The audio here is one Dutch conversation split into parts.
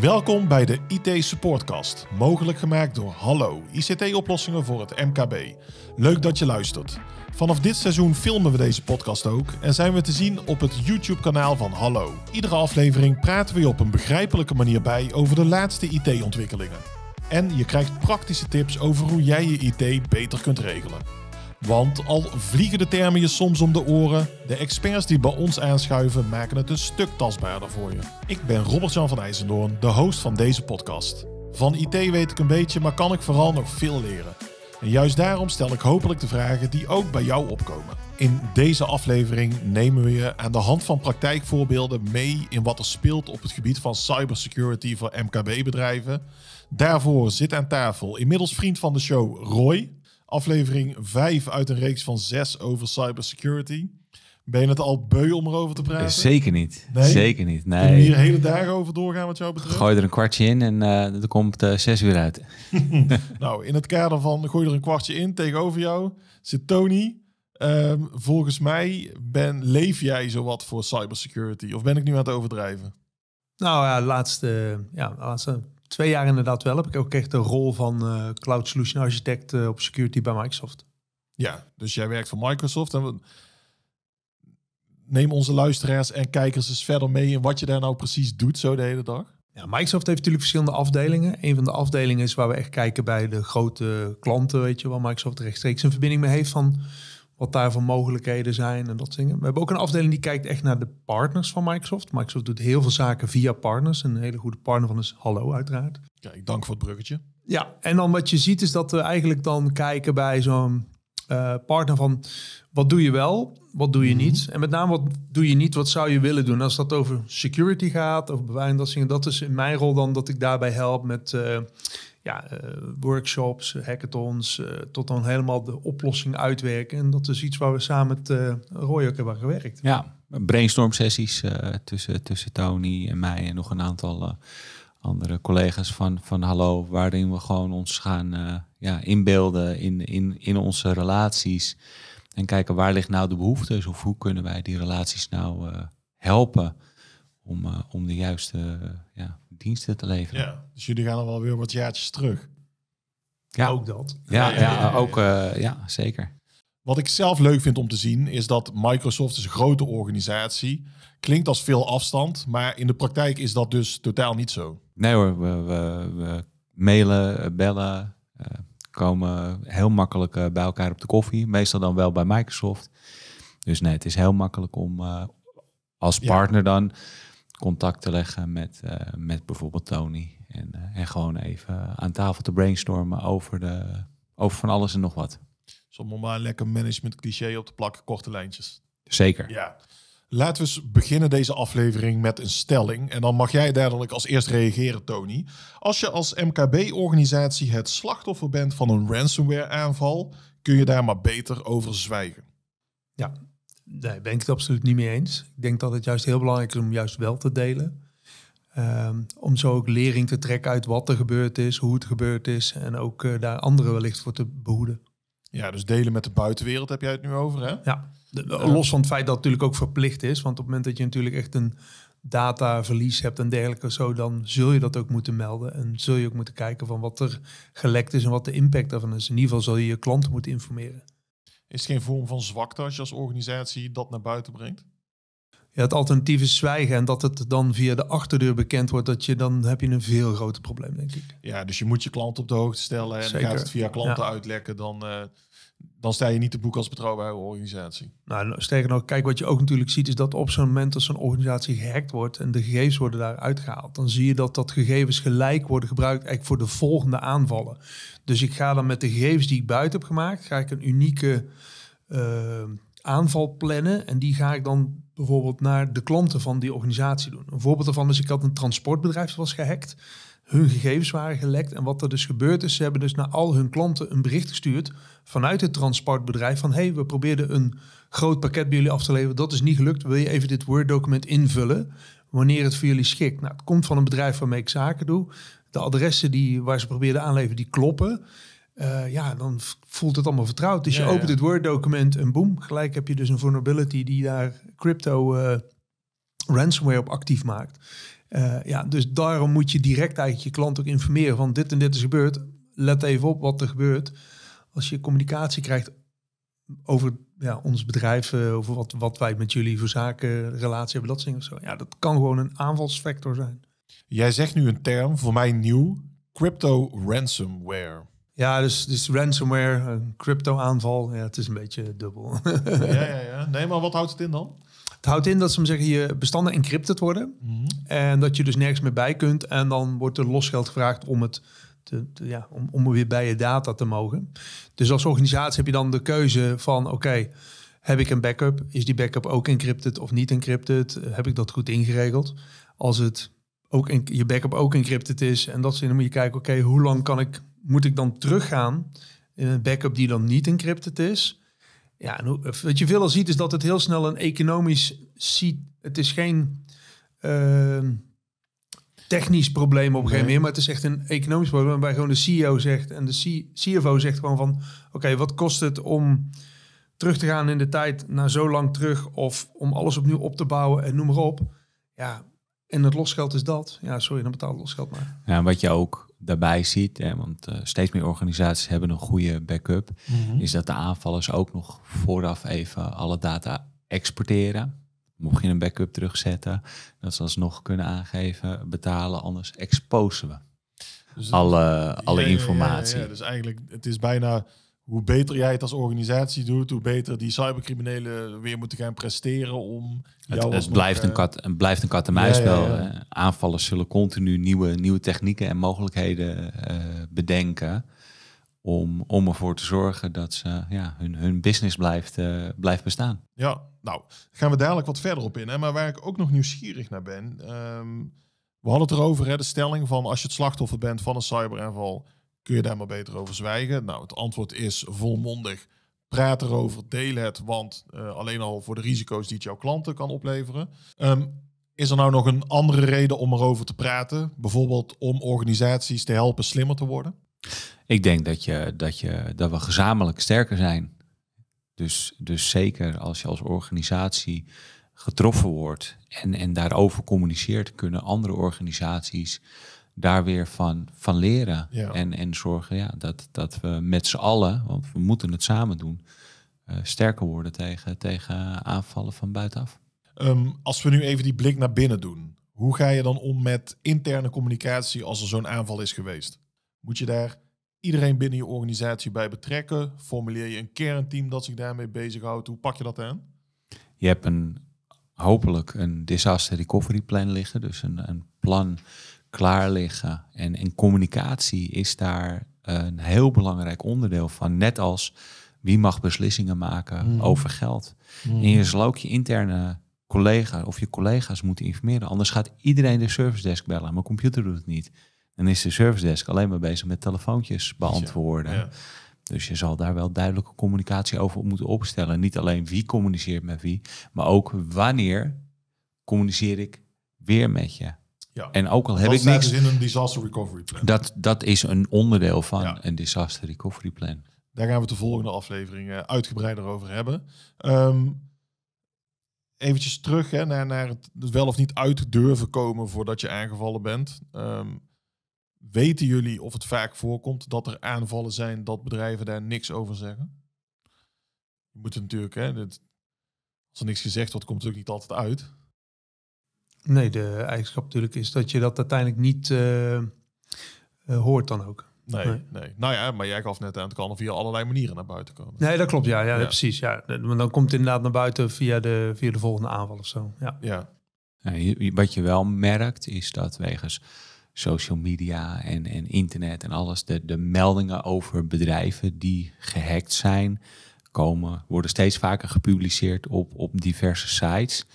Welkom bij de IT Supportcast, mogelijk gemaakt door Hallo, ICT-oplossingen voor het MKB. Leuk dat je luistert. Vanaf dit seizoen filmen we deze podcast ook en zijn we te zien op het YouTube-kanaal van Hallo. Iedere aflevering praten we je op een begrijpelijke manier bij over de laatste IT-ontwikkelingen. En je krijgt praktische tips over hoe jij je IT beter kunt regelen. Want al vliegen de termen je soms om de oren, de experts die bij ons aanschuiven maken het een stuk tastbaarder voor je. Ik ben Robert-Jan van IJzendoorn, de host van deze podcast. Van IT weet ik een beetje, maar kan ik vooral nog veel leren. En juist daarom stel ik hopelijk de vragen die ook bij jou opkomen. In deze aflevering nemen we je aan de hand van praktijkvoorbeelden mee in wat er speelt op het gebied van cybersecurity voor MKB-bedrijven. Daarvoor zit aan tafel inmiddels vriend van de show Roy. Aflevering 5 uit een reeks van 6 over cybersecurity. Ben je het al beu om erover te praten? Eh, zeker niet. Nee? Zeker niet. Nee. Kunnen we hier hele dagen over doorgaan wat jou betreft? Gooi er een kwartje in en uh, er komt uh, zes uur uit. nou, in het kader van gooi er een kwartje in tegenover jou zit Tony. Ehm, volgens mij ben, leef jij zowat voor cybersecurity. Of ben ik nu aan het overdrijven? Nou ja, laatste, ja, laatste twee jaar inderdaad wel. Heb ik ook echt de rol van eh, Cloud Solution Architect eh, op security bij Microsoft. Ja, dus jij werkt voor Microsoft. En we... Neem onze luisteraars en kijkers eens verder mee in wat je daar nou precies doet zo de hele dag. Ja, Microsoft heeft natuurlijk verschillende afdelingen. Een van de afdelingen is waar we echt kijken bij de grote klanten, weet je, waar Microsoft rechtstreeks een verbinding mee heeft van wat daar mogelijkheden zijn en dat dingen. We hebben ook een afdeling die kijkt echt naar de partners van Microsoft. Microsoft doet heel veel zaken via partners. Een hele goede partner van is Hallo uiteraard. Kijk, dank voor het bruggetje. Ja, en dan wat je ziet is dat we eigenlijk dan kijken bij zo'n eh, partner van wat doe je wel, wat doe je mhm. niet. En met name wat doe je niet, wat zou je willen doen. Als dat over security gaat, of beveiliging dat Dat is in mijn rol dan dat ik daarbij help met... Eh, ja, eh, workshops, eh, hackathons, eh, tot dan helemaal de oplossing uitwerken. En dat is iets waar we samen met Roy ook hebben gewerkt. Ja, brainstorm sessies tussen, tussen Tony en mij en nog een aantal andere collega's van, van Hallo, waarin we gewoon ons gaan ja, inbeelden in, in, in onze relaties. En kijken waar ligt nou de behoefte, of hoe kunnen wij die relaties nou helpen om, om de juiste ja, diensten te leveren. Ja, dus jullie gaan er wel weer wat jaartjes terug. Ja. Ook dat. Ja, ja, ook, eh, ja, zeker. Wat ik zelf leuk vind om te zien is dat Microsoft is een grote organisatie. Klinkt als veel afstand, maar in de praktijk is dat dus totaal niet zo. Nee hoor, we, we, we mailen, bellen, eh, komen heel makkelijk eh, bij elkaar op de koffie. Meestal dan wel bij Microsoft. Dus nee, het is heel makkelijk om als partner dan contact te leggen met, eh, met bijvoorbeeld Tony. Eh, en, gewoon even aan tafel te brainstormen over, de, over van alles en nog wat. Soms maar lekker management cliché op te plakken, korte lijntjes. Zeker. Ja. Laten we beginnen deze aflevering met een stelling. En dan mag jij dadelijk als eerst reageren, Tony. Als je als MKB-organisatie het slachtoffer bent van een ransomware-aanval, kun je daar maar beter over zwijgen. Ja, Nee, ben ik het absoluut niet mee eens. Ik denk dat het juist heel belangrijk is om juist wel te delen. Ehm, om zo ook lering te trekken uit wat er gebeurd is, hoe het gebeurd is en ook eh, daar anderen wellicht voor te behoeden. Ja, dus delen met de buitenwereld heb jij het nu over, hè? Ja, los van het feit dat het natuurlijk ook verplicht is. Want op het moment dat je natuurlijk echt een dataverlies hebt en dergelijke zo, dan zul je dat ook moeten melden. En zul je ook moeten kijken van wat er gelekt is en wat de impact daarvan is. In ieder geval zul je je klanten moeten informeren. Is het geen vorm van zwakte als je als organisatie dat naar buiten brengt? Ja, het alternatief is zwijgen en dat het dan via de achterdeur bekend wordt, dat je, dan heb je een veel groter probleem, denk ik. Ja, dus je moet je klant op de hoogte stellen en gaat het via klanten uitlekken, dan, eh, dan sta je niet te boek als betrouwbare organisatie. Nou, sterker nog, kijk, wat je ook natuurlijk ziet, is dat op zo'n moment als zo'n organisatie gehackt wordt en de gegevens worden daaruit gehaald, dan zie je dat dat gegevens gelijk worden gebruikt eigenlijk voor de volgende aanvallen. Dus ik ga dan met de gegevens die ik buiten heb gemaakt, ga ik een unieke eh, aanval plannen en die ga ik dan bijvoorbeeld naar de klanten van die organisatie doen. Een voorbeeld daarvan is, ik had een transportbedrijf dat was gehackt hun gegevens waren gelekt. En wat er dus gebeurd is, ze hebben dus naar al hun klanten een bericht gestuurd vanuit het transportbedrijf van hey, we probeerden een groot pakket bij jullie af te leveren, dat is niet gelukt, wil je even dit Word document invullen wanneer het voor jullie schikt. Nou, het komt van een bedrijf waarmee ik zaken doe. De adressen die, waar ze probeerden aanleveren, die kloppen. Eh, ja, dan voelt het allemaal vertrouwd. Dus je opent het Word-document en boem, gelijk heb je dus een vulnerability die daar crypto eh, ransomware op actief maakt. Eh, ja, dus daarom moet je direct eigenlijk je klant ook informeren van dit en dit is gebeurd. Let even op wat er gebeurt. Als je communicatie krijgt over ja, ons bedrijf, eh, over wat, wat wij met jullie voor zaken, relatie hebben, dat soort dingen. Ja, dat kan gewoon een aanvalsfactor zijn. Jij zegt nu een term, voor mij nieuw, crypto ransomware. Ja, dus, dus ransomware, een crypto aanval, ja, het is een beetje dubbel. ja, ja, ja. Nee, maar wat houdt het in dan? Het houdt in dat ze zeggen, je bestanden encrypted worden. Mhm. En dat je dus nergens meer bij kunt. En dan wordt er losgeld gevraagd om het ja, om, om weer bij je data te mogen. Dus als organisatie heb je dan de keuze van oké, heb ik een backup? Is die backup ook encrypted of niet encrypted? Heb ik dat goed ingeregeld? Als het ook je backup ook encrypted is en dat soort dan moet je kijken, oké, hoe lang kan ik, moet ik dan teruggaan in een backup die dan niet encrypted is? Ja, en wat je veel ziet is dat het heel snel een economisch ziet. Het is geen ehm, technisch probleem op een gegeven moment, maar het is echt een economisch probleem waarbij gewoon de CEO zegt en de CFO zegt gewoon van, oké, wat kost het om terug te gaan in de tijd naar zo lang terug of om alles opnieuw op te bouwen en noem maar op. Ja, en het losgeld is dat. Ja, sorry, dan het losgeld maar. Ja, wat je ook daarbij ziet, hè, want eh, steeds meer organisaties hebben een goede backup, mhm. is dat de aanvallers ook nog vooraf even alle data exporteren. Mocht je een backup terugzetten, dat ze alsnog kunnen aangeven, betalen, anders exposen we. Dus- alle, alle informatie. ja, dus eigenlijk, het is bijna hoe beter jij het als organisatie doet, hoe beter die cybercriminelen weer moeten gaan presteren om. Het, eh, het blijft, een kat, een, blijft een kat en muisspel. Ja, eh. Aanvallers zullen continu nieuwe, nieuwe technieken en mogelijkheden eh, bedenken. Om, om ervoor te zorgen dat ze, ja, hun, hun business blijft, blijft bestaan. Ja, nou, gaan we dadelijk wat verder op in. Hè? Maar waar ik ook nog nieuwsgierig naar ben. Um, we hadden het erover, hè, de stelling van als je het slachtoffer bent van een cyberaanval Kun je daar maar beter over zwijgen? Nou, het antwoord is volmondig. Praat erover, deel het, want eh, alleen al voor de risico's die het jouw klanten kan opleveren. Ehm, is er nou nog een andere reden om erover te praten? Bijvoorbeeld om organisaties te helpen slimmer te worden? Ik denk dat, je, dat, je, dat we gezamenlijk sterker zijn. Dus, dus zeker als je als organisatie getroffen wordt en, en daarover communiceert, kunnen andere organisaties daar weer van, van leren. En, en zorgen ja, dat, dat we met z'n allen, want we moeten het samen doen, eh, sterker worden tegen, tegen aanvallen van buitenaf. Ehm, als we nu even die blik naar binnen doen, hoe ga je dan om met interne communicatie als er zo'n aanval is geweest? Moet je daar iedereen binnen je organisatie bij betrekken? Formuleer je een kernteam dat zich daarmee bezighoudt? Hoe pak je dat aan? Je hebt een, hopelijk een disaster recovery plan liggen, dus een, een plan klaar liggen. En, en communicatie is daar een heel belangrijk onderdeel van. Net als wie mag beslissingen maken mm. over geld. Mm. En je zal ook je interne collega of je collega's moeten informeren. Anders gaat iedereen de service desk bellen. Mijn computer doet het niet. Dan is de service desk alleen maar bezig met telefoontjes beantwoorden. Dus je zal daar wel duidelijke communicatie over moeten opstellen. Niet alleen wie communiceert met wie, maar ook wanneer communiceer ik weer met je. Ja. En ook al heb ik niks... in een disaster recovery plan. Dat, dat is een onderdeel van een disaster recovery plan. Daar gaan we de volgende aflevering eh, uitgebreider over hebben. Um, eventjes terug hè, naar, naar het wel of niet uit durven komen voordat je aangevallen bent. Ehm, weten jullie of het vaak voorkomt dat er aanvallen zijn dat bedrijven daar niks over zeggen? Je moet natuurlijk, hè, dit, als er niks gezegd wordt, komt het natuurlijk niet altijd uit. Nee, de eigenschap natuurlijk is dat je dat uiteindelijk niet eh, eh, hoort dan ook. Nee, nee, Nou ja, maar jij gaf net aan, het kan via allerlei manieren naar buiten komen. Nee, dat klopt. Ja, ja, precies. Ja. Maar dan komt het inderdaad naar buiten via de, via de volgende aanval of zo. Ja. ja. Wat je wel merkt is dat wegens social media en, en internet en alles, de, de meldingen over bedrijven die gehackt zijn, komen, worden steeds vaker gepubliceerd op, op diverse sites.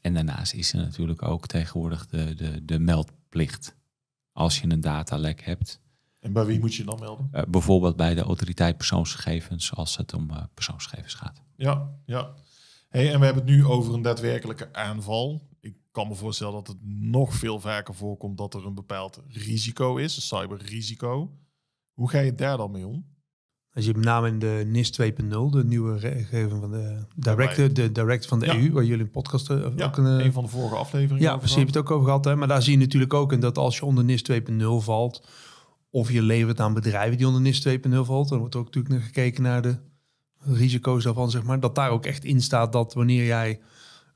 En daarnaast is er natuurlijk ook tegenwoordig de, de, de meldplicht. Als je een datalek hebt. En bij wie moet je dan melden? Eh, bijvoorbeeld bij de autoriteit persoonsgegevens, als het om eh, persoonsgegevens gaat. Ja, ja. Hey, en we hebben het nu over een daadwerkelijke aanval. Ik kan me voorstellen dat het nog veel vaker voorkomt dat er een bepaald risico is, een cyberrisico. Hoe ga je daar dan mee om? Als dus je met name in de NIS 2.0, de nieuwe regelgeving van de director, de direct van de EU, waar jullie een podcast eh, ook een, eh, een van de vorige afleveringen. Ja, precies, heb je het ook over gehad. Hè? Maar daar zie je natuurlijk ook in dat als je onder NIS 2.0 valt, of je levert aan bedrijven die onder NIS 2.0 valt, dan wordt er ook natuurlijk naar gekeken naar de risico's daarvan, zeg maar. Dat daar ook echt in staat dat wanneer jij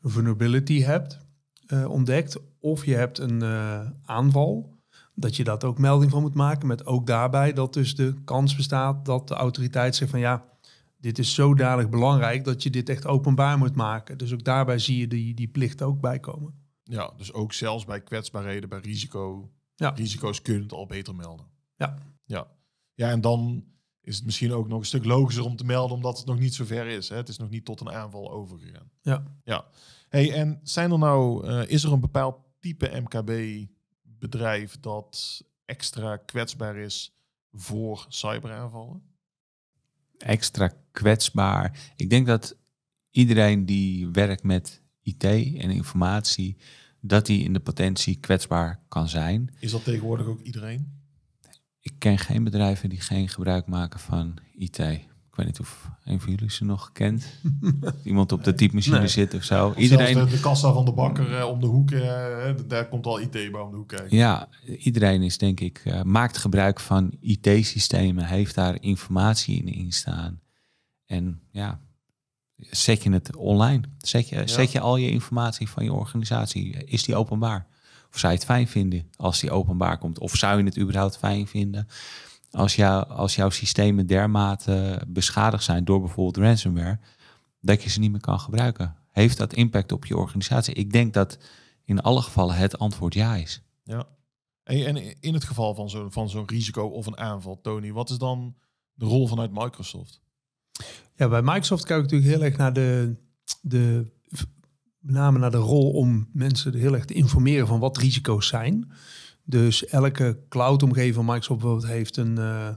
vulnerability hebt eh, ontdekt, of je hebt een aanval, dat je dat ook melding van moet maken. Met ook daarbij dat dus de kans bestaat dat de autoriteit zegt van ja, dit is dadelijk belangrijk dat je dit echt openbaar moet maken. Dus ook daarbij zie je die, die plicht ook bijkomen. Ja, dus ook zelfs bij kwetsbaarheden, bij risico, ja. risico's kun je het al beter melden. Ja. ja. Ja, en dan is het misschien ook nog een stuk logischer om te melden, omdat het nog niet zo ver is. Hè? Het is nog niet tot een aanval overgegaan. Ja. ja. Hey, en zijn er nou, eh, is er een bepaald type MKB bedrijf dat extra kwetsbaar is voor cyberaanvallen? Extra kwetsbaar. Ik denk dat iedereen die werkt met IT en informatie, dat die in de potentie kwetsbaar kan zijn. Is dat tegenwoordig ook iedereen? Ik ken geen bedrijven die geen gebruik maken van IT. Ik weet niet of een van jullie ze nog kent. Iemand op de typemachine zit of zo. iedereen... De, de, kassa van de bakker eh, om de hoek, eh, daar komt al IT bij om de hoek kijken. Ja, iedereen is denk ik, eh, maakt gebruik van IT-systemen, heeft daar informatie in, staan. En ja, zet je het online? Zet je, zet je al je informatie van je organisatie? Is die openbaar? Of zou je het fijn vinden als die openbaar komt? Of zou je het überhaupt fijn vinden? als, jou, als jouw systemen dermate beschadigd zijn door bijvoorbeeld ransomware, dat je ze niet meer kan gebruiken. Heeft dat impact op je organisatie? Ik denk dat in alle gevallen het antwoord ja is. Ja. En in het geval van zo'n van zo'n risico of een aanval, Tony, wat is dan de rol vanuit Microsoft? Ja, bij Microsoft kijk ik natuurlijk heel erg naar de, de met name naar de rol om mensen heel erg te informeren van wat risico's zijn. Dus elke cloud-omgeving van Microsoft bijvoorbeeld heeft een, eh,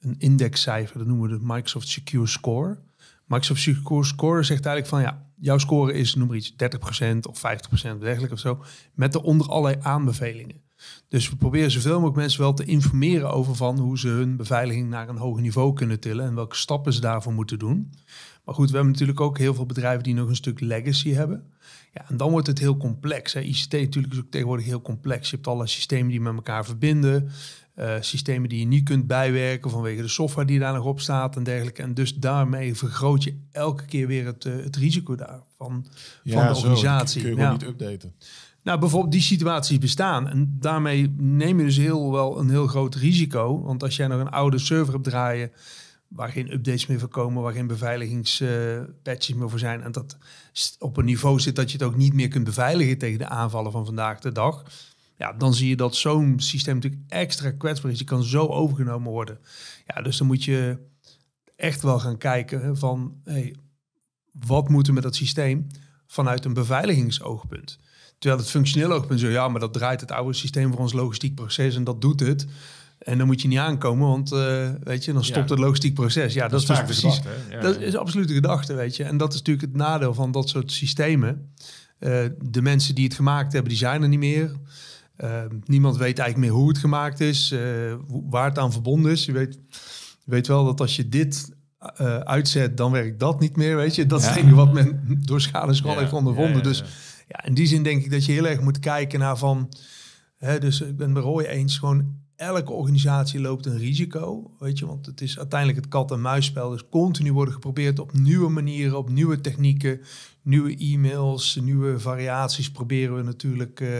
een indexcijfer. Dat noemen we de Microsoft Secure Score. Microsoft Secure Score zegt eigenlijk van ja, jouw score is noem maar iets 30% of 50% dergelijke of zo. Met eronder allerlei aanbevelingen. Dus we proberen zoveel mogelijk mensen wel te informeren over van hoe ze hun beveiliging naar een hoger niveau kunnen tillen en welke stappen ze daarvoor moeten doen. Maar goed, we hebben natuurlijk ook heel veel bedrijven die nog een stuk legacy hebben. Ja, en dan wordt het heel complex. Hè. ICT natuurlijk is ook tegenwoordig heel complex. Je hebt alle systemen die met elkaar verbinden. Eh, systemen die je niet kunt bijwerken vanwege de software die daar nog op staat en dergelijke. En dus daarmee vergroot je elke keer weer het, eh, het risico daarvan van ja, de organisatie. Zo, kun je ja. niet updaten. Nou, bijvoorbeeld die situaties bestaan. En daarmee neem je dus heel wel een heel groot risico. Want als jij nog een oude server hebt draaien waar geen updates meer voor komen, waar geen beveiligingspatches meer voor zijn. En dat op een niveau zit dat je het ook niet meer kunt beveiligen tegen de aanvallen van vandaag de dag. Ja, dan zie je dat zo'n systeem natuurlijk extra kwetsbaar is. Die kan zo overgenomen worden. Ja, dus dan moet je echt wel gaan kijken van, hey, wat moeten we met dat systeem vanuit een beveiligingsoogpunt? Terwijl het functioneel oogpunt zo, ja, maar dat draait het oude systeem voor ons logistiek proces en dat doet het. En dan moet je niet aankomen, want eh, weet je, dan stopt het logistiek proces. Ja, dat, is dus precies. dat is absoluut de gedachte, weet je. En dat is natuurlijk het nadeel van dat soort systemen. Eh, de mensen die het gemaakt hebben, die zijn er niet meer. Eh, niemand weet eigenlijk meer hoe het gemaakt is, waar het aan verbonden is. Je weet, je weet wel dat als je dit uitzet, dan werkt dat niet meer, weet je. Dat is dingen wat men door schade en heeft ondervonden. Dus ja, in die zin denk ik dat je heel erg moet kijken naar van... Hè, dus ik ben het met Roy eens, gewoon elke organisatie loopt een risico, weet je, want het is uiteindelijk het kat-en-muisspel. Dus continu worden geprobeerd op nieuwe manieren, op nieuwe technieken, nieuwe e-mails, nieuwe variaties. Proberen we natuurlijk uh,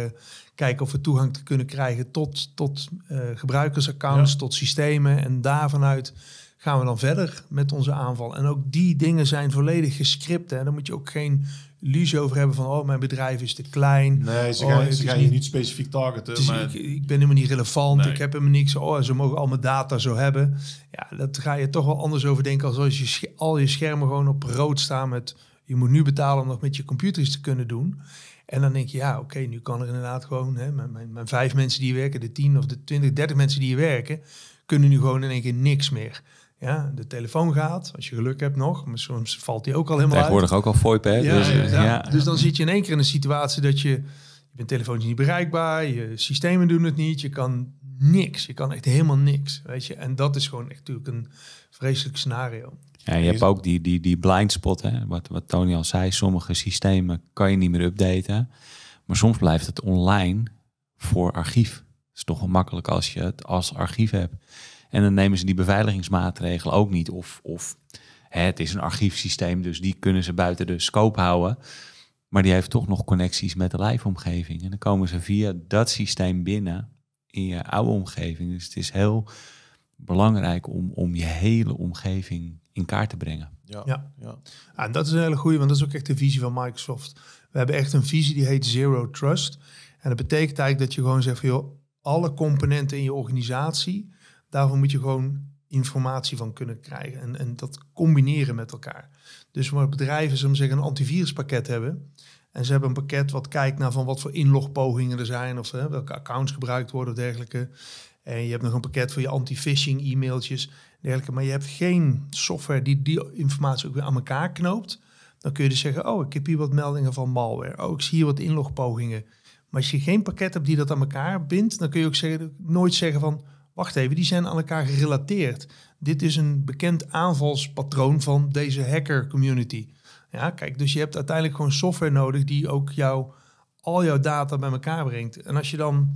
kijken of we toegang te kunnen krijgen tot, tot eh, gebruikersaccounts, tot systemen. En daarvanuit gaan we dan verder met onze aanval. En ook die dingen zijn volledig gescript. En dan moet je ook geen illusie over hebben van oh, mijn bedrijf is te klein. Nee, ze oh, gaan, niet, je niet specifiek targeten. Is, ik, ik, ben helemaal niet relevant, ik heb helemaal niks. Oh, ze mogen al mijn data zo hebben. Ja, dat ga je toch wel anders over denken als als je al je schermen gewoon op rood staan met je moet nu betalen om nog met je computers te kunnen doen. En dan denk je, ja, oké, nu kan er inderdaad gewoon, hè, mijn, mijn, vijf mensen die werken, de tien of de twintig, dertig mensen die hier werken, kunnen nu gewoon in één keer niks meer. Ja, de telefoon gaat, als je geluk hebt nog. Maar soms valt die ook al helemaal Tegenwoordig uit. ook al VoIP, hè? dus, eh, ja, dus dan zit je in één keer in een situatie dat je... Je bent telefoontje niet bereikbaar, je systemen doen het niet. Je kan niks, je kan echt helemaal niks, weet je. En dat is gewoon echt natuurlijk een vreselijk scenario. Ja, je hebt ook die, die, die blind spot, hè? Wat, wat Tony al zei. Sommige systemen kan je niet meer updaten. Maar soms blijft het online voor archief. is toch wel makkelijk als je het als archief hebt. En dan nemen ze die beveiligingsmaatregelen ook niet. Of, of het is een archiefsysteem, dus die kunnen ze buiten de scope houden. Maar die heeft toch nog connecties met de lijfomgeving. En dan komen ze via dat systeem binnen in je oude omgeving. Dus het is heel belangrijk om, om je hele omgeving in kaart te brengen. Ja, ja. ja. Ah, en dat is een hele goede, want dat is ook echt de visie van Microsoft. We hebben echt een visie die heet Zero Trust. En dat betekent eigenlijk dat je gewoon zegt van joh, alle componenten in je organisatie Daarvoor moet je gewoon informatie van kunnen krijgen en, en dat combineren met elkaar. Dus waar bedrijven zullen zeggen een antiviruspakket hebben en ze hebben een pakket wat kijkt naar van wat voor inlogpogingen er zijn of hè, welke accounts gebruikt worden of dergelijke. En je hebt nog een pakket voor je anti-phishing e-mailtjes dergelijke. Maar je hebt geen software die die informatie ook weer aan elkaar knoopt. Dan kun je dus zeggen, oh, ik heb hier wat meldingen van malware. Oh, ik zie hier wat inlogpogingen. Maar als je geen pakket hebt die dat aan elkaar bindt, dan kun je ook zeggen, nooit zeggen van, wacht even, die zijn aan elkaar gerelateerd. Dit is een bekend aanvalspatroon van deze hacker community. Ja, kijk, dus je hebt uiteindelijk gewoon software nodig die ook jouw, al jouw data bij elkaar brengt. En als je dan een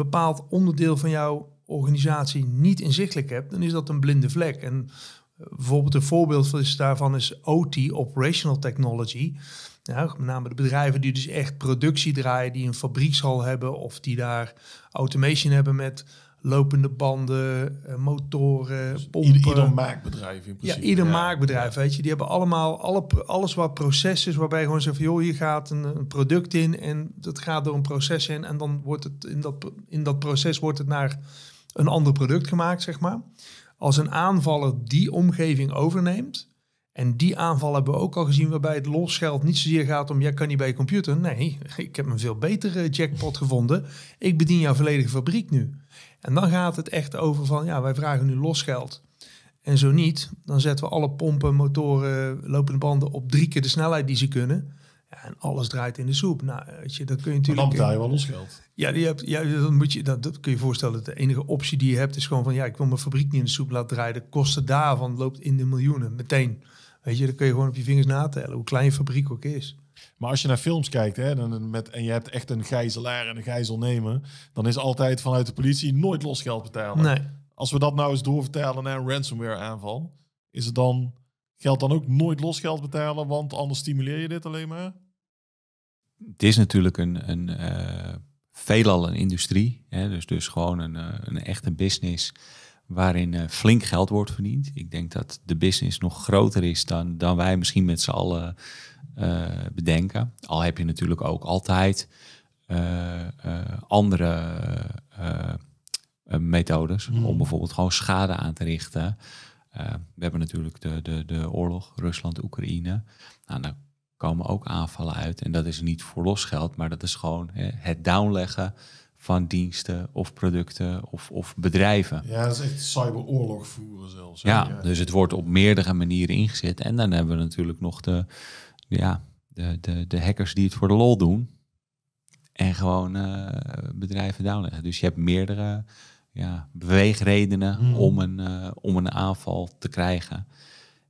bepaald onderdeel van jouw organisatie niet inzichtelijk hebt, dan is dat een blinde vlek. En eh, bijvoorbeeld een voorbeeld daarvan is OT, Operational Technology. Ja, met name de bedrijven die dus echt productie draaien, die een fabriekshal hebben of die daar automation hebben met lopende banden, eh, motoren, dus pompen. Ieder, maakbedrijf in principe. Ja, ieder maakbedrijf, weet je. Die hebben allemaal alle, alles wat proces is, waarbij je gewoon zegt van, hier gaat een, een, product in en dat gaat door een proces in en dan wordt het in dat, in dat proces wordt het naar een ander product gemaakt, zeg maar. Als een aanvaller die omgeving overneemt, en die aanval hebben we ook al gezien, waarbij het losgeld niet zozeer gaat om jij kan niet bij je computer. Nee, ik heb een veel betere eh, jackpot gevonden. Ik bedien jouw volledige fabriek nu. En dan gaat het echt over van, ja, wij vragen nu los geld. En zo niet, dan zetten we alle pompen, motoren, lopende banden op drie keer de snelheid die ze kunnen. Ja, en alles draait in de soep. Nou, weet je, dat kun je natuurlijk. dan betaal je wel los geld. Ja, die hebt, ja dan moet je, dat, dat kun je voorstellen. De enige optie die je hebt is gewoon van ja, ik wil mijn fabriek niet in de soep laten draaien. De kosten daarvan loopt in de miljoenen meteen. Weet je, dan kun je gewoon op je vingers natellen, hoe klein je fabriek ook is. Maar als je naar films kijkt hè, met, en je hebt echt een gijzelaar en een gijzelnemer, dan is altijd vanuit de politie nooit los geld betalen. Nee. Als we dat nou eens doorvertalen naar een ransomware aanval, is het dan, geld dan ook nooit los geld betalen, want anders stimuleer je dit alleen maar? Het is natuurlijk een, een eh, veelal een industrie, hè, dus, dus gewoon een, eh, een echte business waarin eh, flink geld wordt verdiend. Ik denk dat de business nog groter is dan, dan wij misschien met z'n allen eh, bedenken. Al heb je natuurlijk ook altijd eh, andere methodes mhm. om bijvoorbeeld gewoon schade aan te richten. we hebben natuurlijk de, de, de oorlog Rusland-Oekraïne. Nou, daar komen ook aanvallen uit. En dat is niet voor los geld, maar dat is gewoon hè, het downleggen van diensten of producten of, of bedrijven. Ja, dat is echt cyberoorlog voeren zelfs. Ja, dus het wordt op meerdere manieren ingezet. En dan hebben we natuurlijk nog de, ja, de, de, de hackers die het voor de lol doen. En gewoon eh, bedrijven downleggen. Dus je hebt meerdere ja, beweegredenen hmm. om, een, eh, om een aanval te krijgen.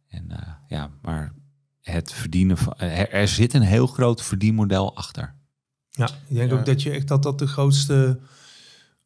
En eh, ja, maar het verdienen van. er zit een heel groot verdienmodel achter. Ja, ik denk ook dat, je echt, dat dat de grootste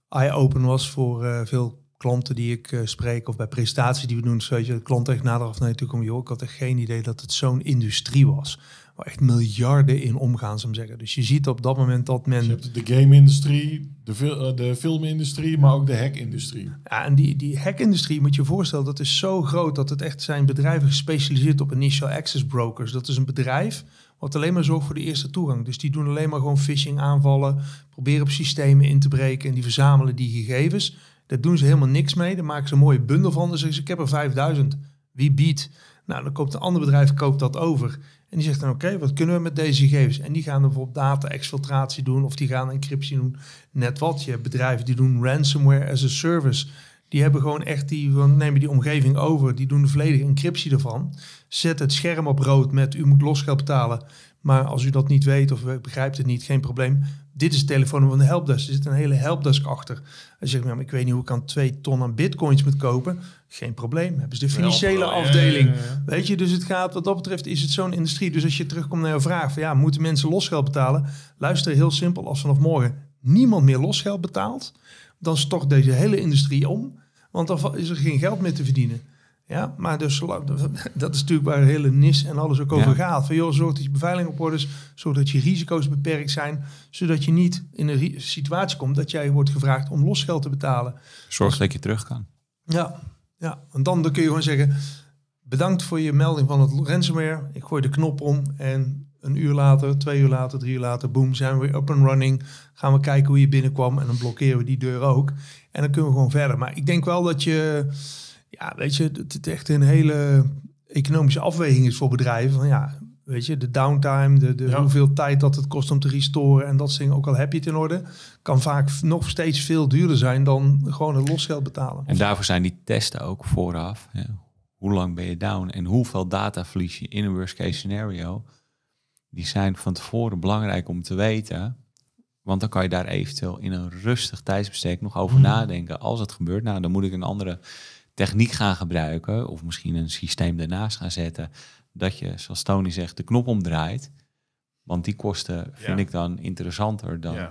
eye-open was voor eh, veel klanten die ik eh, spreek of bij presentaties die we doen. Dus je, de klant echt nader af naar je toe komt. Joh, ik had echt geen idee dat het zo'n industrie was. Waar echt miljarden in omgaan, zou ik zeggen. Dus je ziet op dat moment dat men... je hebt de game-industrie, de, fil eh, de filmindustrie, maar ook de hack-industrie. Ja, en die, die hack-industrie, moet je je voorstellen, dat is zo groot... dat het echt zijn bedrijven gespecialiseerd op initial access brokers. Dat is een bedrijf wat alleen maar zorgt voor de eerste toegang. Dus die doen alleen maar gewoon phishing aanvallen, proberen op systemen in te breken en die verzamelen die gegevens. Daar doen ze helemaal niks mee. Daar maken ze een mooie bundel van. Dan zeggen ze, ik heb er 5000. Wie biedt? Nou, dan komt een ander bedrijf koopt dat over. En die zegt dan, oké, wat kunnen we met deze gegevens? En die gaan dan bijvoorbeeld data-exfiltratie doen of die gaan encryptie doen. Net wat. Je hebt bedrijven die doen ransomware as a service. Die hebben gewoon echt die, nemen die omgeving over. Die doen de volledige encryptie ervan. Zet het scherm op rood met u moet losgeld betalen. Maar als u dat niet weet of begrijpt het niet, geen probleem. Dit is het telefoon van de helpdesk. Er zit een hele helpdesk achter. Als je zegt, ik weet niet hoe ik aan twee ton aan bitcoins moet kopen. Geen probleem. Hebben ze de financiële afdeling. Weet je, dus het gaat wat dat betreft is het zo'n industrie. Dus als je terugkomt naar je vraag van ja, moeten mensen losgeld betalen? Luister heel simpel, als vanaf morgen niemand meer losgeld betaalt dan stort deze hele industrie om. Want dan is er geen geld meer te verdienen. Ja, maar dus, dat is natuurlijk waar de hele NIS en alles ook over gaat. Van joh, zorg dat je beveiliging op orde is, zorg dat je risico's beperkt zijn, zodat je niet in een situatie komt dat jij wordt gevraagd om losgeld te betalen. Zorg dat je terug kan. Ja, ja, En dan, dan kun je gewoon zeggen, bedankt voor je melding van het ransomware, ik gooi de knop om en een uur later, twee uur later, drie uur later, boom, zijn we weer up and running. Gaan we kijken hoe je binnenkwam en dan blokkeren we die deur ook. En dan kunnen we gewoon verder. Maar ik denk wel dat je, ja, weet je, dat het echt een hele economische afweging is voor bedrijven. Van ja, weet je, de downtime, de, de hoeveel tijd dat het kost om te restoren en dat soort dingen, ook al heb je het in orde, kan vaak nog steeds veel duurder zijn dan gewoon het losgeld betalen. En daarvoor zijn die testen ook vooraf. Hoe lang ben je down en hoeveel data verlies je in een worst case scenario? die zijn van tevoren belangrijk om te weten. Want dan kan je daar eventueel in een rustig tijdsbestek nog over mhm. nadenken. Als het gebeurt, nou, dan moet ik een andere techniek gaan gebruiken. Of misschien een systeem daarnaast gaan zetten. Dat je, zoals Tony zegt, de knop omdraait. Want die kosten vind ik dan interessanter dan,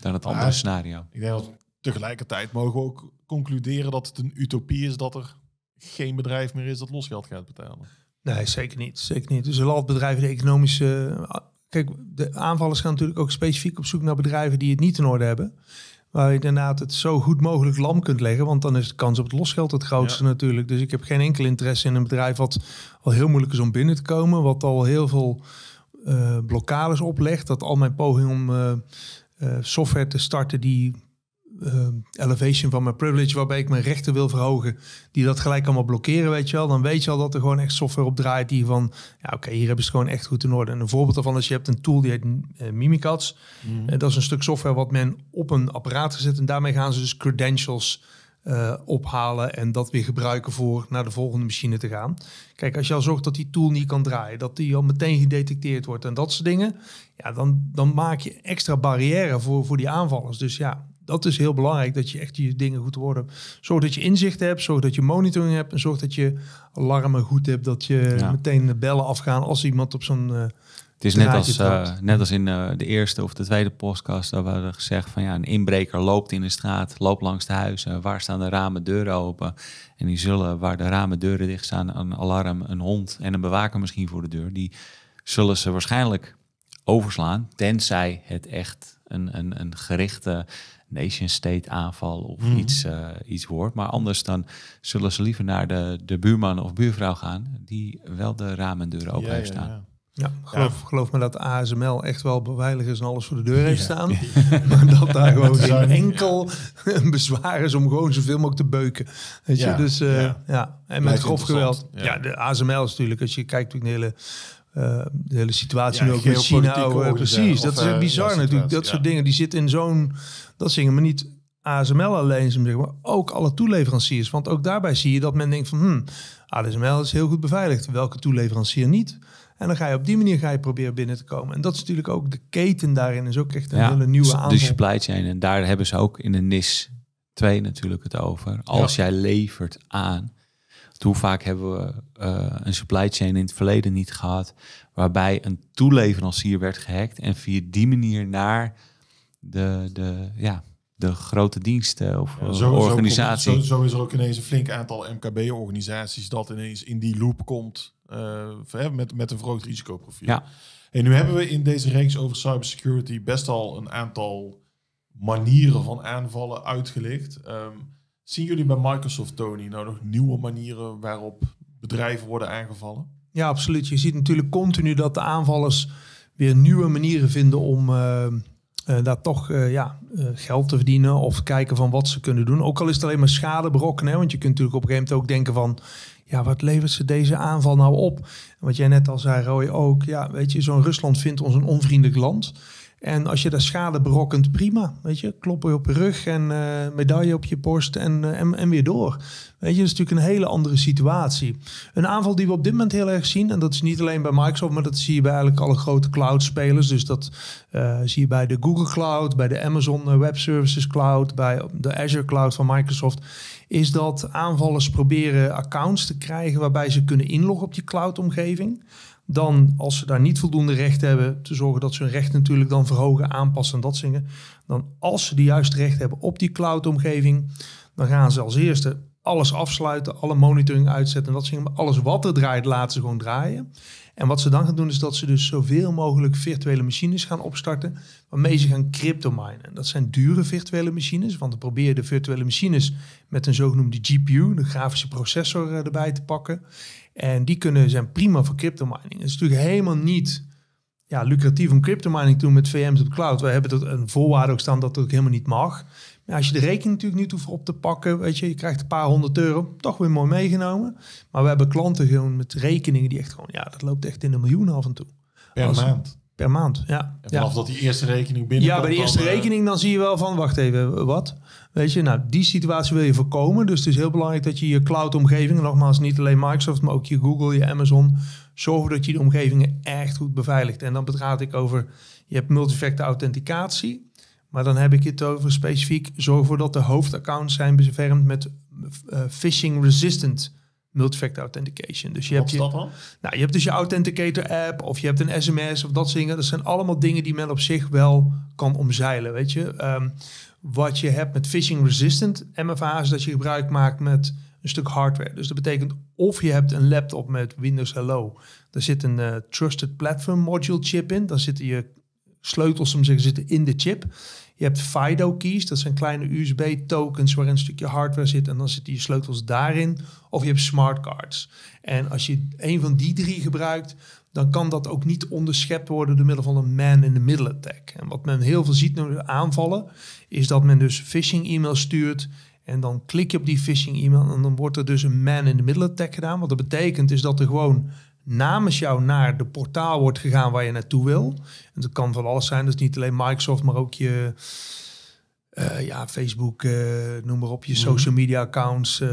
dan het andere scenario. Ik denk dat tegelijkertijd mogen we ook concluderen dat het een utopie is dat er geen bedrijf meer is dat losgeld gaat betalen. Nee, zeker niet. Zeker niet. Dus er zullen altijd bedrijven de economische... Eh, kijk, de aanvallers gaan natuurlijk ook specifiek op zoek naar bedrijven die het niet in orde hebben. Waar je inderdaad het zo goed mogelijk lam kunt leggen. Want dan is de kans op het losgeld het grootste natuurlijk. Dus ik heb geen enkel interesse in een bedrijf wat al heel moeilijk is om binnen te komen. Wat al heel veel eh, blokkades oplegt. Dat al mijn poging om eh, software te starten die Ehm, elevation van mijn privilege, waarbij ik mijn rechten wil verhogen, die dat gelijk allemaal blokkeren, weet je wel. Dan weet je al dat er gewoon echt software op draait die van, ja oké, hier hebben ze gewoon echt goed in orde. En een voorbeeld daarvan is, je hebt een tool die heet uh, Mimikatz. Mhm. dat is een stuk software wat men op een apparaat zet en daarmee gaan ze dus credentials eh, ophalen en dat weer gebruiken voor naar de volgende machine te gaan. Kijk, als je al zorgt dat die tool niet kan draaien, dat die al meteen gedetecteerd wordt en dat soort dingen, ja, dan, dan maak je extra barrière voor, voor die aanvallers. Dus ja, dat is heel belangrijk, dat je echt je dingen goed hoort. Zorg dat je inzicht hebt, zorg dat je monitoring hebt en zorg dat je alarmen goed hebt, dat je meteen de bellen afgaan als iemand op zo'n... Eh, het is net als, eh, net als in eh, de eerste of de tweede podcast, daar we gezegd van ja, een inbreker loopt in de straat, loopt langs de huizen, waar staan de ramen, deuren open. En die zullen, waar de ramen, deuren dicht staan, een alarm, een hond en een bewaker misschien voor de deur, die zullen ze waarschijnlijk overslaan, tenzij het echt een, een, een gerichte nation state aanval of mhm. iets, eh, iets hoort. Maar anders dan zullen ze liever naar de, de buurman of buurvrouw gaan die wel de ramen deuren open ja, heeft staan. Ja, ja. Geloof, geloof, me dat ASML echt wel beveiligers en alles voor de deur heeft staan. Maar dat daar gewoon geen enkel bezwaar is om gewoon zoveel mogelijk te beuken. Weet je? Dus eh, ja. en met grof geweld. Ja. de ASML is natuurlijk, als je kijkt, toen een hele eh, de hele situatie ja, nu ook met China. precies, dat is eh, bizar natuurlijk. Dat soort dingen, die zitten in zo'n... Dat zingen we niet ASML alleen, zeg maar ook alle toeleveranciers. Want ook daarbij zie je dat men denkt van... Hmm, ASML is heel goed beveiligd, welke toeleverancier niet? En dan ga je op die manier ga je proberen binnen te komen. En dat is natuurlijk ook de keten daarin. Is ook echt een hele nieuwe aan. Dus de supply chain. En daar hebben ze ook in de NIS 2 natuurlijk het over. Als jij levert aan hoe vaak hebben we eh, een supply chain in het verleden niet gehad, waarbij een toeleverancier werd gehackt en via die manier naar de, de, ja, de grote diensten of ja, zo, organisatie. Zo, is er ook ineens een flink aantal MKB-organisaties dat ineens in die loop komt uh, met, met een groot risicoprofiel. Ja. En nu hebben we in deze reeks over cybersecurity best al een aantal manieren van aanvallen uitgelicht. Ehm, Zien jullie bij Microsoft, Tony, nou nog nieuwe manieren waarop bedrijven worden aangevallen? Ja, absoluut. Je ziet natuurlijk continu dat de aanvallers weer nieuwe manieren vinden om eh, eh, daar toch eh, ja, geld te verdienen of kijken van wat ze kunnen doen. Ook al is het alleen maar schade brokken, want je kunt natuurlijk op een gegeven moment ook denken van, ja, wat levert ze deze aanval nou op? wat jij net al zei, Roy, ook, ja, weet je, zo'n Rusland vindt ons een onvriendelijk land. En als je daar schade berokkent, prima. Weet je, kloppen op je rug en eh, medaille op je borst eh, en, en, weer door. Weet je, dat is natuurlijk een hele andere situatie. Een aanval die we op dit moment heel erg zien, en dat is niet alleen bij Microsoft, maar dat zie je bij eigenlijk alle grote cloud spelers. Dus dat eh, zie je bij de Google Cloud, bij de Amazon Web Services Cloud, bij de Azure Cloud van Microsoft. Is dat aanvallers proberen accounts te krijgen waarbij ze kunnen inloggen op je cloud-omgeving dan als ze daar niet voldoende recht hebben, te zorgen dat ze hun recht natuurlijk dan verhogen, aanpassen en dat zingen. Dan als ze die juist recht hebben op die cloud-omgeving, dan gaan ze als eerste alles afsluiten, alle monitoring uitzetten en dat soort Alles wat er draait, laten ze gewoon draaien. En wat ze dan gaan doen, is dat ze dus zoveel mogelijk virtuele machines gaan opstarten, waarmee ze gaan cryptominen. Dat zijn dure virtuele machines, want dan probeer je de virtuele machines met een zogenoemde GPU, de grafische processor, eh, erbij te pakken. En die kunnen, zijn prima voor cryptomining. Het is natuurlijk helemaal niet ja, lucratief om cryptomining te doen met VM's op de cloud. We hebben dat een voorwaarde ook staan dat dat ook helemaal niet mag als je de rekening natuurlijk niet hoeft op te pakken, weet je, je krijgt een paar honderd euro, toch weer mooi meegenomen. Maar we hebben klanten gewoon met rekeningen die echt gewoon, ja, dat loopt echt in de miljoenen af en toe. Per maand. Per maand, ja. En vanaf dat die eerste rekening binnenkomt. Ja, bij de eerste eh, rekening dan zie je wel van, wacht even, wat? Weet je, nou, die situatie wil je voorkomen. Dus het is heel belangrijk dat je je cloud-omgeving, nogmaals niet alleen Microsoft, maar ook je Google, je Amazon, zorgen dat je de omgevingen echt goed beveiligt. En dan praat ik over, je hebt multifactor authenticatie. Maar dan heb ik het over specifiek zorg ervoor dat de hoofdaccounts zijn beschermd met eh, phishing resistant multifactor authentication. Dus je hebt je, nou, je hebt dus je authenticator app of je hebt een sms of dat zingen. Dat zijn allemaal dingen die men op zich wel kan omzeilen, weet je. Ehm, wat je hebt met phishing resistant MFA is dat je gebruik maakt met een stuk hardware. Dus dat betekent of je hebt een laptop met Windows Hello. Daar zit een eh, Trusted Platform Module chip in. Daar zitten je sleutels om zeggen, zitten in de chip. Je hebt FIDO keys, dat zijn kleine USB tokens waarin een stukje hardware zit en dan zitten je sleutels daarin. Of je hebt smartcards. En als je een van die drie gebruikt, dan kan dat ook niet onderschept worden door middel van een man-in-the-middle attack. En wat men heel veel ziet nu aanvallen, is dat men dus phishing e-mails stuurt en dan klik je op die phishing e-mail en dan wordt er dus een man-in-the-middle attack gedaan. Wat dat betekent is dat er gewoon namens jou naar de portaal wordt gegaan waar je naartoe wil. En dat kan van alles zijn, dus niet alleen Microsoft, maar ook je eh, ja, Facebook, eh, noem maar op, je mhm. social media accounts, eh,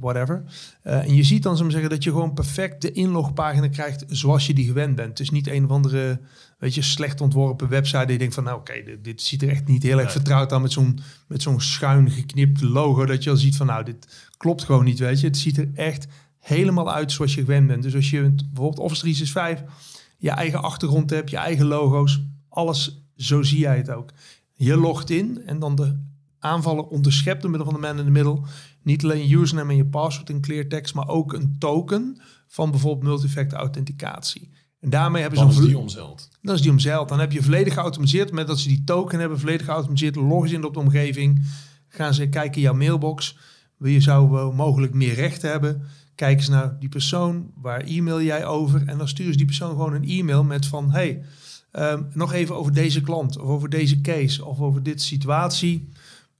whatever. en je ziet dan, zo zeggen, dat je gewoon perfect de inlogpagina krijgt zoals je die gewend bent. Het is niet een of andere, weet je, slecht ontworpen website die denkt van, nou oké, dit, ziet er echt niet heel erg vertrouwd aan met zo'n met zo'n schuin geknipt logo dat je al ziet van, nou dit klopt gewoon niet, weet je. Het ziet er echt helemaal uit zoals je gewend bent. Dus als je bijvoorbeeld Office 365, je eigen achtergrond hebt, je eigen logo's, alles, zo zie jij het ook. Je logt in en dan de aanvaller onderschept door middel van de man in the middel. niet alleen username en je password in clear maar ook een token van bijvoorbeeld multifactor authenticatie. En daarmee hebben ze... Dan is die omzeild. Dan is die omzeild. Dan heb je volledig geautomatiseerd. Met dat ze die token hebben, volledig geautomatiseerd, loggen in op de omgeving, gaan ze kijken in jouw mailbox. wil Je zou mogelijk meer recht hebben. Kijk eens naar die persoon, waar e-mail jij over? En dan stuur ze die persoon gewoon een e-mail met van... hey, ehm, nog even over deze klant of over deze case of over dit situatie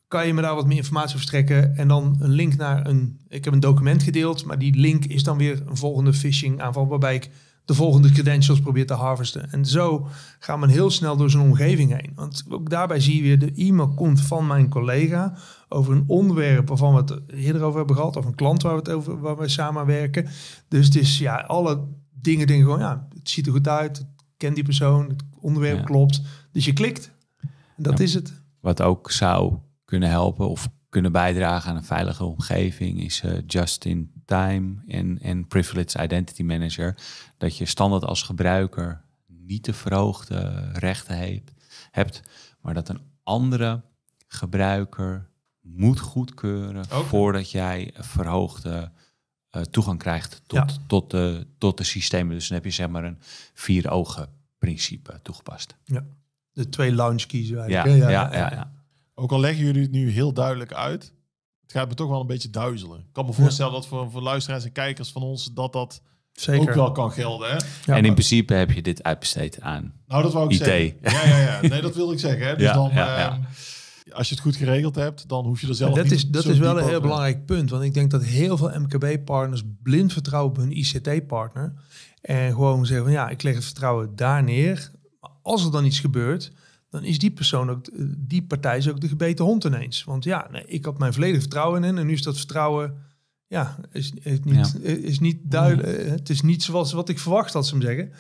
kan je me daar wat meer informatie over verstrekken? En dan een link naar een. Ik heb een document gedeeld, maar die link is dan weer een volgende phishing aanval waarbij ik de volgende credentials probeert te harvesten. En zo gaan men heel snel door zijn omgeving heen. Want ook daarbij zie je weer, de e-mail komt van mijn collega over een onderwerp waarvan we het eerder over hebben gehad, of een klant waar we, het over, waar we samenwerken. Dus het is, ja, alle dingen denken gewoon, ja, het ziet er goed uit, het ken die persoon, het onderwerp klopt. Dus je klikt. En dat is het. Wat ook zou kunnen helpen of kunnen bijdragen aan een veilige omgeving is eh, Just in Time en, en Privileged Identity Manager. Dat je standaard als gebruiker niet de verhoogde rechten heeft, hebt, maar dat een andere gebruiker moet goedkeuren voordat jij verhoogde eh, toegang krijgt tot, tot, de, tot de systemen. Dus dan heb je zeg maar een vier ogen principe toegepast. Ja. De twee launch keys eigenlijk. Ja, ja, ja, ja, ook al leggen jullie het nu heel duidelijk uit, het gaat me toch wel een beetje duizelen. Ik kan me voorstellen dat voor, voor luisteraars en kijkers van ons dat dat Zeker. ook wel kan gelden. Hè? en in principe heb je dit uitbesteed aan Nou, dat wou ik IT. zeggen. Ja, ja, ja. Nee, dat wilde ik zeggen. Hè. Dus ja, dan, ehm, als je het goed geregeld hebt, dan hoef je er zelf niet. dat niet is, Dat is wel een heel belangrijk punt. Want ik denk dat heel veel MKB-partners blind vertrouwen op hun ICT-partner. En gewoon zeggen van ja, ik leg het vertrouwen daar neer. Als er dan iets gebeurt, dan is die persoon ook, eh, die partij is ook de gebeten hond ineens. Want ja, nee, ik had mijn volledige vertrouwen in en nu is dat vertrouwen, ja, is, niet, eh, Is niet duidelijk. Eh, het is niet zoals wat ik verwacht had, ze hem zeggen.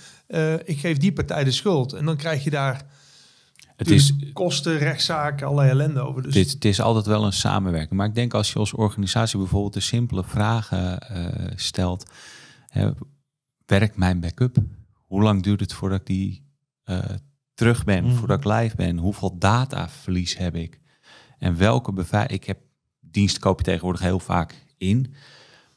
ik geef die partij de schuld en dan krijg je daar het is, kosten, rechtszaken, allerlei ellende over. Dus. Dit, het is altijd wel een samenwerking. Maar ik denk als je als organisatie bijvoorbeeld de simpele vragen stelt, hè, werkt mijn backup? Hoe lang duurt het voordat die terug ben, mhm. voordat ik live ben, hoeveel dataverlies heb ik? En welke beveiliging... Ik heb dienst koop je tegenwoordig heel vaak in.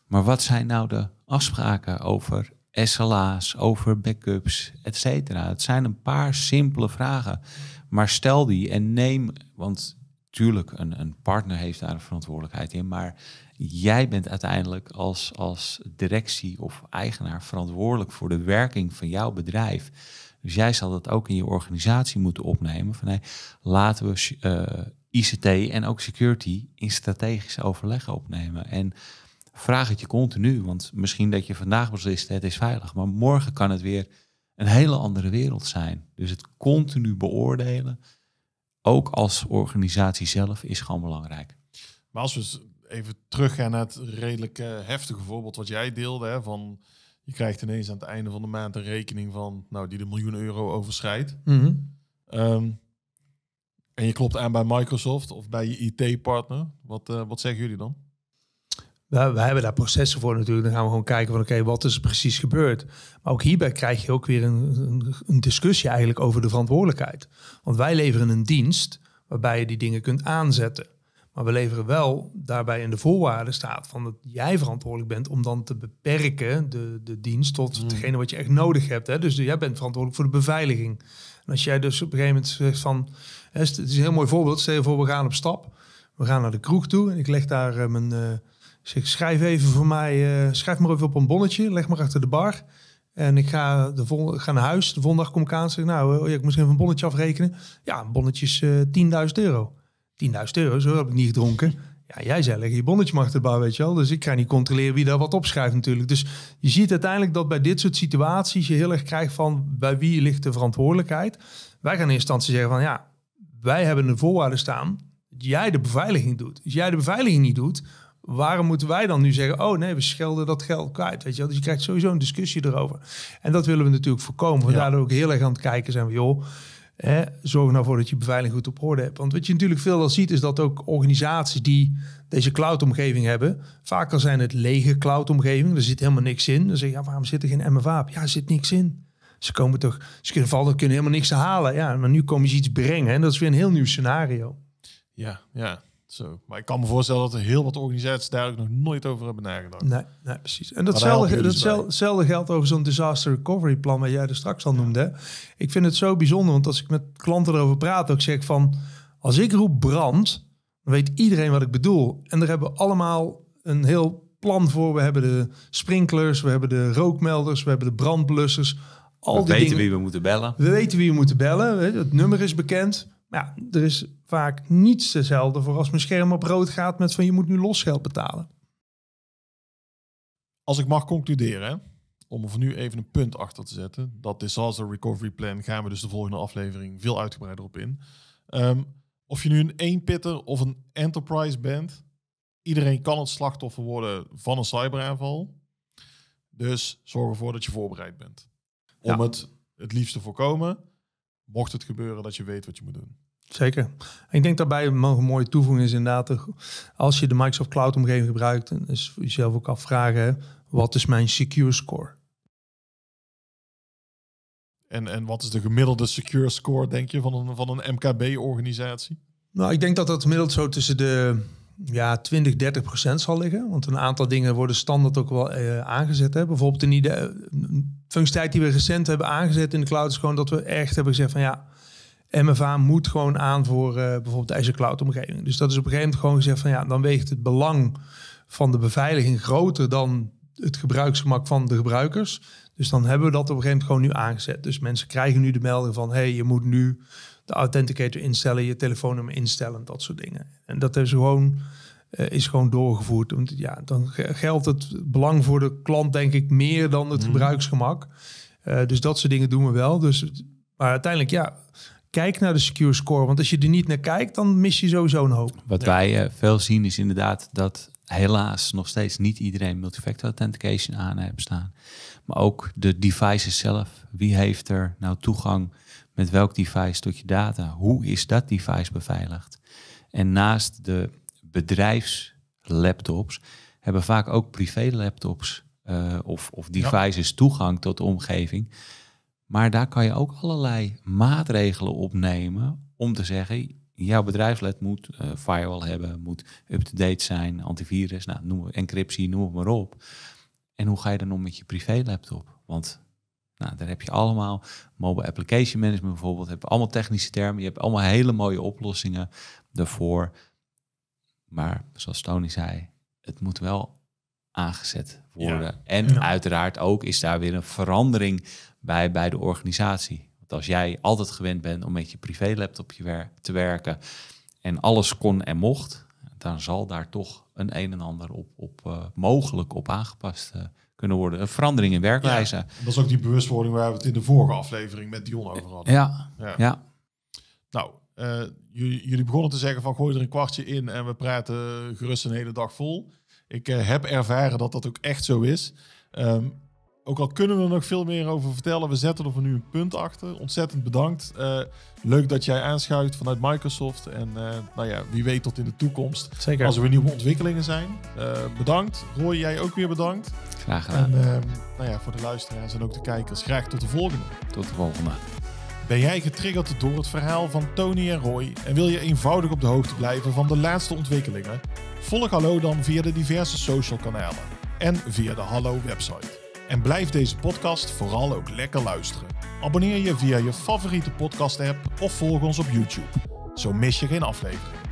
Maar wat zijn nou de afspraken over SLA's, over backups, et cetera? Het zijn een paar simpele vragen. Maar stel die en neem, want tuurlijk, een, een partner heeft daar een verantwoordelijkheid in. Maar jij bent uiteindelijk als, als directie of eigenaar verantwoordelijk voor de werking van jouw bedrijf. Dus jij zal dat ook in je organisatie moeten opnemen. Van hey, laten we eh, ICT en ook security in strategisch overleg opnemen. En vraag het je continu. Want misschien dat je vandaag beslist, het is veilig. Maar morgen kan het weer een hele andere wereld zijn. Dus het continu beoordelen, ook als organisatie zelf, is gewoon belangrijk. Maar als we even teruggaan naar het redelijk heftige voorbeeld wat jij deelde hè, van je krijgt ineens aan het einde van de maand een rekening van, nou, die de miljoen euro overschrijdt. Mhm. Ehm, en je klopt aan bij Microsoft of bij je IT-partner. Wat, eh, wat zeggen jullie dan? we hebben daar processen voor natuurlijk. Dan gaan we gewoon kijken van oké, wat is er precies gebeurd? Maar ook hierbij krijg je ook weer een, een, discussie eigenlijk over de verantwoordelijkheid. Want wij leveren een dienst waarbij je die dingen kunt aanzetten. Maar we leveren wel daarbij in de voorwaarden staat van dat jij verantwoordelijk bent om dan te beperken de, de dienst tot degene hmm. wat je echt nodig hebt. Hè? Dus jij bent verantwoordelijk voor de beveiliging. En als jij dus op een gegeven moment zegt van, hè, het is een heel mooi voorbeeld, stel je voor we gaan op stap, we gaan naar de kroeg toe en ik leg daar eh, mijn, eh, zeg, schrijf even voor mij, eh, schrijf maar even op een bonnetje, leg maar achter de bar. En ik ga, de vol, ga naar huis, de volgende dag kom ik aan en zeg, nou, oh ik misschien even een bonnetje afrekenen. Ja, een bonnetje is 10.000 euro. 10.000 euro, zo heb ik niet gedronken. Ja, jij zei, leg je bonnetje maar erbij, weet je wel. Dus ik ga niet controleren wie daar wat opschrijft natuurlijk. Dus je ziet uiteindelijk dat bij dit soort situaties je heel erg krijgt van bij wie ligt de verantwoordelijkheid. Wij gaan in eerste instantie zeggen van ja, wij hebben de voorwaarden staan. Jij de beveiliging doet. Als jij de beveiliging niet doet, waarom moeten wij dan nu zeggen, oh nee, we schelden dat geld kwijt, weet je wel. Dus je krijgt sowieso een discussie erover. En dat willen we natuurlijk voorkomen. We zijn dat ook heel erg aan het kijken zijn we, joh, Hè, zorg nou voor dat je beveiliging goed op orde hebt. Want wat je natuurlijk veel al ziet, is dat ook organisaties die deze cloud-omgeving hebben, vaker zijn het lege cloud-omgeving. Er zit helemaal niks in. Dan zeg je, ja, waarom zit er geen MFA op? Ja, er zit niks in. Ze komen toch, ze kunnen, vallen, kunnen helemaal niks halen. Ja, maar nu komen ze iets brengen. En dat is weer een heel nieuw scenario. Ja, ja. Zo. Maar ik kan me voorstellen dat er heel wat organisaties daar ook nog nooit over hebben nagedacht. Nee, nee precies. En datzelfde, geldt over zo'n disaster recovery plan wat jij er straks al noemde. Ik vind het zo bijzonder, want als ik met klanten erover praat, ook zeg van, als ik roep brand, dan weet iedereen wat ik bedoel. En daar hebben we allemaal een heel plan voor. We hebben de sprinklers, we hebben de rookmelders, we hebben de brandblussers. Al we die weten wie we moeten bellen. We weten wie we moeten bellen. Het nummer is bekend ja, er is vaak niets dezelfde voor als mijn scherm op rood gaat met van je moet nu losgeld betalen. Als ik mag concluderen, om er voor nu even een punt achter te zetten, dat disaster recovery plan gaan we dus de volgende aflevering veel uitgebreider op in. Ehm, of je nu een eenpitter of een enterprise bent, iedereen kan het slachtoffer worden van een cyberaanval. Dus zorg ervoor dat je voorbereid bent. Om het het liefst te voorkomen mocht het gebeuren, dat je weet wat je moet doen. Zeker. Ik denk daarbij een mooie toevoeging is inderdaad, eh, als je de Microsoft Cloud omgeving gebruikt, dan is jezelf ook afvragen, wat is mijn secure score? En, en wat is de gemiddelde secure score, denk je, van een, van een MKB-organisatie? Nou, ik denk dat dat gemiddeld zo tussen de ja, 20, 30 procent zal liggen. Want een aantal dingen worden standaard ook wel eh, aangezet. Hè? Bijvoorbeeld in ieder functionaliteit die we recent hebben aangezet in de cloud is gewoon dat we echt hebben gezegd van ja, MFA moet gewoon aan voor eh, bijvoorbeeld deze Cloud omgeving. Dus dat is op een gegeven moment gewoon gezegd van ja, dan weegt het belang van de beveiliging groter dan het gebruiksgemak van de gebruikers. Dus dan hebben we dat op een gegeven moment gewoon nu aangezet. Dus mensen krijgen nu de melding van hey, je moet nu de authenticator instellen, je telefoonnummer instellen, dat soort dingen. En dat hebben ze gewoon eh, is gewoon doorgevoerd. Want ja, dan geldt het belang voor de klant denk ik meer dan het mhm. gebruiksgemak. Eh, dus dat soort dingen doen we wel. Dus, maar uiteindelijk ja, kijk naar de secure score. Want als je er niet naar kijkt, dan mis je sowieso een hoop. Wat wij eh, veel zien is inderdaad dat helaas nog steeds niet iedereen multifactor authentication aan heeft staan. Maar ook de devices zelf. Wie heeft er nou toegang met welk device tot je data? Hoe is dat device beveiligd? En naast de bedrijfslaptops hebben vaak ook privé-laptops eh, of, of devices toegang tot de omgeving. Maar daar kan je ook allerlei maatregelen opnemen om te zeggen, jouw bedrijfslet moet eh, firewall hebben, moet up-to-date zijn, antivirus, nou, noem, encryptie, noem maar op. En hoe ga je dan om met je privé-laptop? Want nou, daar heb je allemaal mobile application management bijvoorbeeld, heb allemaal technische termen, je hebt allemaal hele mooie oplossingen daarvoor. Maar zoals Tony zei, het moet wel aangezet worden. En uiteraard ook is daar weer een verandering bij, bij de organisatie. Want als jij altijd gewend bent om met je privé laptop te werken en alles kon en mocht, dan zal daar toch een een en ander op, op eh, mogelijk op aangepast eh, kunnen worden. Een verandering in werkwijze. dat is ook die bewustwording waar we het in de vorige aflevering met Dion over hadden. ja. ja. Nou, eh, jullie begonnen te zeggen van gooi er een kwartje in en we praten gerust een hele dag vol. Ik eh, heb ervaren dat dat ook echt zo is. Ehm, ook al kunnen we er nog veel meer over vertellen, we zetten er voor nu een punt achter. Ontzettend bedankt. Eh, leuk dat jij aanschuift vanuit Microsoft. En nou ja, wie weet tot in de toekomst. Zeker. Als er weer nieuwe ontwikkelingen zijn. bedankt. Roy, jij ook weer bedankt. Graag gedaan. En ehm, nou ja, voor de luisteraars en ook de kijkers, graag tot de volgende. Tot de volgende. Ben jij getriggerd door het verhaal van Tony en Roy en wil je eenvoudig op de hoogte blijven van de laatste ontwikkelingen? Volg Hallo dan via de diverse social kanalen en via de Hallo website. En blijf deze podcast vooral ook lekker luisteren. Abonneer je via je favoriete podcast app of volg ons op YouTube. Zo mis je geen aflevering.